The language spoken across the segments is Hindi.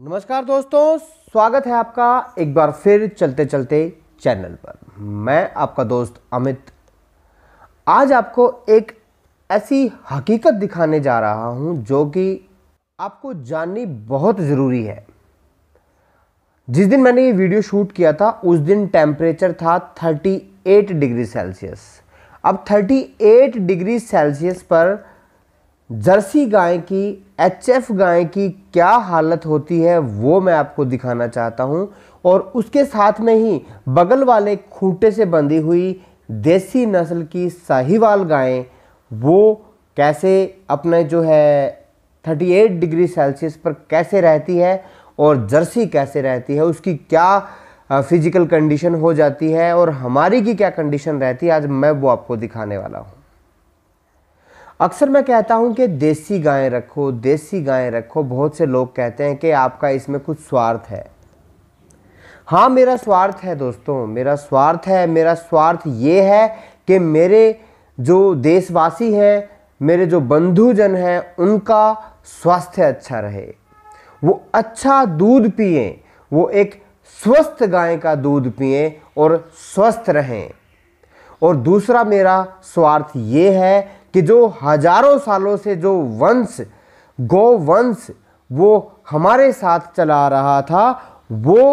नमस्कार दोस्तों स्वागत है आपका एक बार फिर चलते चलते चैनल पर मैं आपका दोस्त अमित आज आपको एक ऐसी हकीकत दिखाने जा रहा हूं जो कि आपको जाननी बहुत ज़रूरी है जिस दिन मैंने ये वीडियो शूट किया था उस दिन टेम्परेचर था 38 डिग्री सेल्सियस अब 38 डिग्री सेल्सियस पर जर्सी गाय की एचएफ गाय की क्या हालत होती है वो मैं आपको दिखाना चाहता हूँ और उसके साथ में ही बगल वाले खूंटे से बंधी हुई देसी नस्ल की साहिवाल गायें वो कैसे अपने जो है 38 डिग्री सेल्सियस पर कैसे रहती है और जर्सी कैसे रहती है उसकी क्या फिज़िकल कंडीशन हो जाती है और हमारी की क्या कंडीशन रहती है आज मैं वो आपको दिखाने वाला हूँ अक्सर मैं कहता हूँ कि देसी गायें रखो देसी गायें रखो बहुत से लोग कहते हैं कि आपका इसमें कुछ स्वार्थ है हाँ मेरा स्वार्थ है दोस्तों मेरा स्वार्थ है मेरा स्वार्थ ये है कि मेरे जो देशवासी हैं मेरे जो बंधुजन हैं उनका स्वास्थ्य अच्छा रहे वो अच्छा दूध पिए वो एक स्वस्थ गाय का दूध पिए और स्वस्थ रहें और दूसरा मेरा स्वार्थ ये है कि जो हजारों सालों से जो वंश गो वंश वो हमारे साथ चला रहा था वो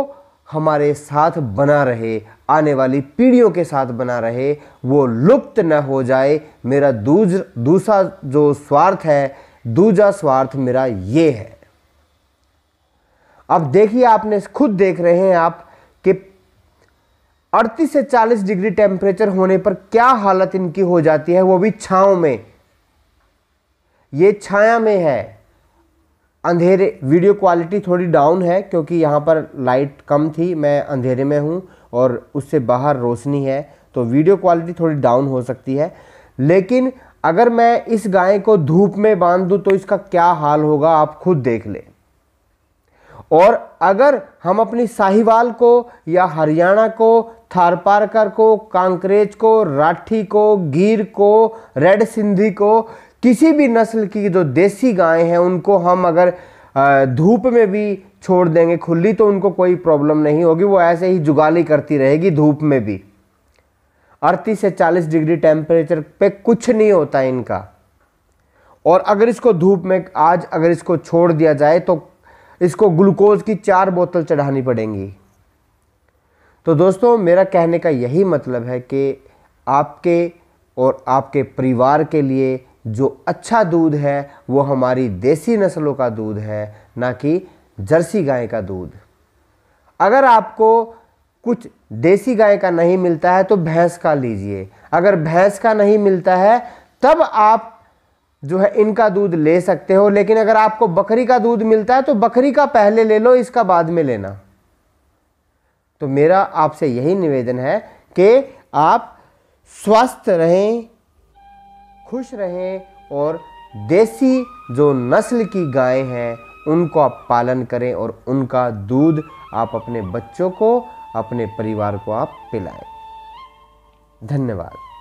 हमारे साथ बना रहे आने वाली पीढ़ियों के साथ बना रहे वो लुप्त न हो जाए मेरा दूज दूसरा जो स्वार्थ है दूजा स्वार्थ मेरा ये है अब देखिए आपने खुद देख रहे हैं आप कि अड़तीस से चालीस डिग्री टेम्परेचर होने पर क्या हालत इनकी हो जाती है वो भी छाँव में ये छाया में है अंधेरे वीडियो क्वालिटी थोड़ी डाउन है क्योंकि यहाँ पर लाइट कम थी मैं अंधेरे में हूँ और उससे बाहर रोशनी है तो वीडियो क्वालिटी थोड़ी डाउन हो सकती है लेकिन अगर मैं इस गाय को धूप में बांध दूँ तो इसका क्या हाल होगा आप खुद देख लें और अगर हम अपनी साहिवाल को या हरियाणा को थारपारकर को कांकरेज को राठी को गिर को रेड सिंधी को किसी भी नस्ल की जो देसी गायें हैं उनको हम अगर धूप में भी छोड़ देंगे खुली तो उनको कोई प्रॉब्लम नहीं होगी वो ऐसे ही जुगाली करती रहेगी धूप में भी अड़तीस से चालीस डिग्री टेम्परेचर पे कुछ नहीं होता इनका और अगर इसको धूप में आज अगर इसको छोड़ दिया जाए तो इसको ग्लूकोज की चार बोतल चढ़ानी पड़ेंगी तो दोस्तों मेरा कहने का यही मतलब है कि आपके और आपके परिवार के लिए जो अच्छा दूध है वो हमारी देसी नस्लों का दूध है ना कि जर्सी गाय का दूध अगर आपको कुछ देसी गाय का नहीं मिलता है तो भैंस का लीजिए अगर भैंस का नहीं मिलता है तब आप जो है इनका दूध ले सकते हो लेकिन अगर आपको बकरी का दूध मिलता है तो बकरी का पहले ले लो इसका बाद में लेना तो मेरा आपसे यही निवेदन है कि आप स्वस्थ रहें खुश रहें और देसी जो नस्ल की गायें हैं उनको आप पालन करें और उनका दूध आप अपने बच्चों को अपने परिवार को आप पिलाएं धन्यवाद